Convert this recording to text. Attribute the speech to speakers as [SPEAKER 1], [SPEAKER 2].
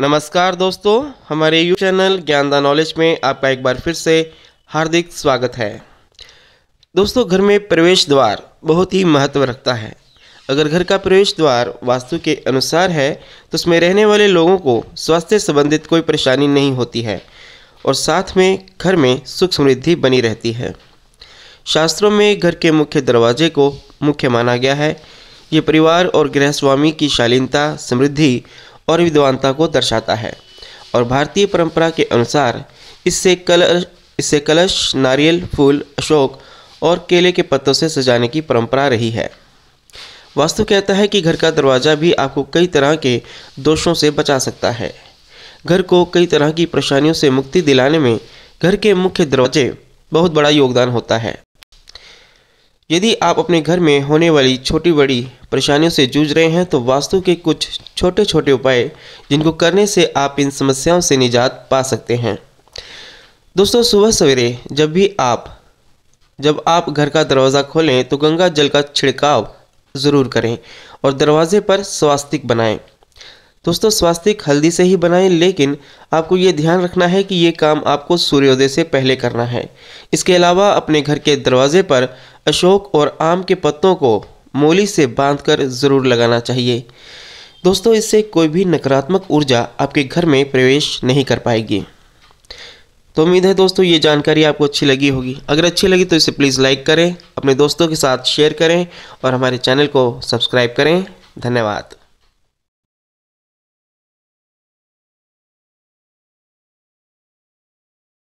[SPEAKER 1] नमस्कार दोस्तों हमारे you channel Gyan the knowledge में आपका एक बार फिर से हार्दिक स्वागत है दोस्तों घर में प्रवेश द्वार बहुत ही महत्व रखता है अगर घर का प्रवेश द्वार वास्तु के अनुसार है तो उसमें रहने वाले लोगों को स्वास्थ्य संबंधित कोई परेशानी नहीं होती है और साथ में घर में सुख समृद्धि बनी रहती है शास्त्रों में घर के मुख्य दरवाजे को मुख्य माना गया है ये परिवार और गृहस्वामी की शालीनता समृद्धि और विद्वानता को दर्शाता है और भारतीय परंपरा के अनुसार इससे कलश इससे कलश नारियल फूल अशोक और केले के पत्तों से सजाने की परंपरा रही है वास्तु कहता है कि घर का दरवाज़ा भी आपको कई तरह के दोषों से बचा सकता है घर को कई तरह की परेशानियों से मुक्ति दिलाने में घर के मुख्य दरवाजे बहुत बड़ा योगदान होता है यदि आप अपने घर में होने वाली छोटी बड़ी परेशानियों से जूझ रहे हैं तो वास्तु के कुछ छोटे छोटे उपाय जिनको करने से आप इन समस्याओं से निजात पा सकते हैं दोस्तों सुबह सवेरे जब भी आप जब आप घर का दरवाज़ा खोलें तो गंगा जल का छिड़काव ज़रूर करें और दरवाजे पर स्वास्तिक बनाएं दोस्तों स्वास्तिक हल्दी से ही बनाएं लेकिन आपको ये ध्यान रखना है कि ये काम आपको सूर्योदय से पहले करना है इसके अलावा अपने घर के दरवाजे पर अशोक और आम के पत्तों को मूली से बांधकर ज़रूर लगाना चाहिए दोस्तों इससे कोई भी नकारात्मक ऊर्जा आपके घर में प्रवेश नहीं कर पाएगी तो उम्मीद है दोस्तों ये जानकारी आपको अच्छी लगी होगी अगर अच्छी लगी तो इसे प्लीज़ लाइक करें अपने दोस्तों के साथ शेयर करें और हमारे चैनल को सब्सक्राइब करें धन्यवाद